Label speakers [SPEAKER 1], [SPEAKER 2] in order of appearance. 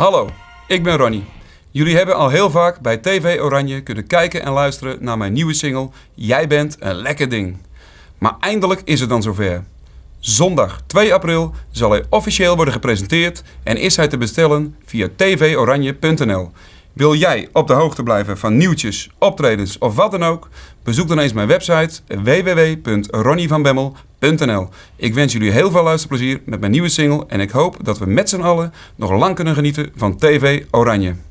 [SPEAKER 1] Hallo, ik ben Ronnie. Jullie hebben al heel vaak bij TV Oranje kunnen kijken en luisteren naar mijn nieuwe single Jij bent een lekker ding. Maar eindelijk is het dan zover. Zondag 2 april zal hij officieel worden gepresenteerd en is hij te bestellen via tvoranje.nl. Wil jij op de hoogte blijven van nieuwtjes, optredens of wat dan ook? Bezoek dan eens mijn website www.ronnievanbemmel.nl ik wens jullie heel veel luisterplezier met mijn nieuwe single en ik hoop dat we met z'n allen nog lang kunnen genieten van TV Oranje.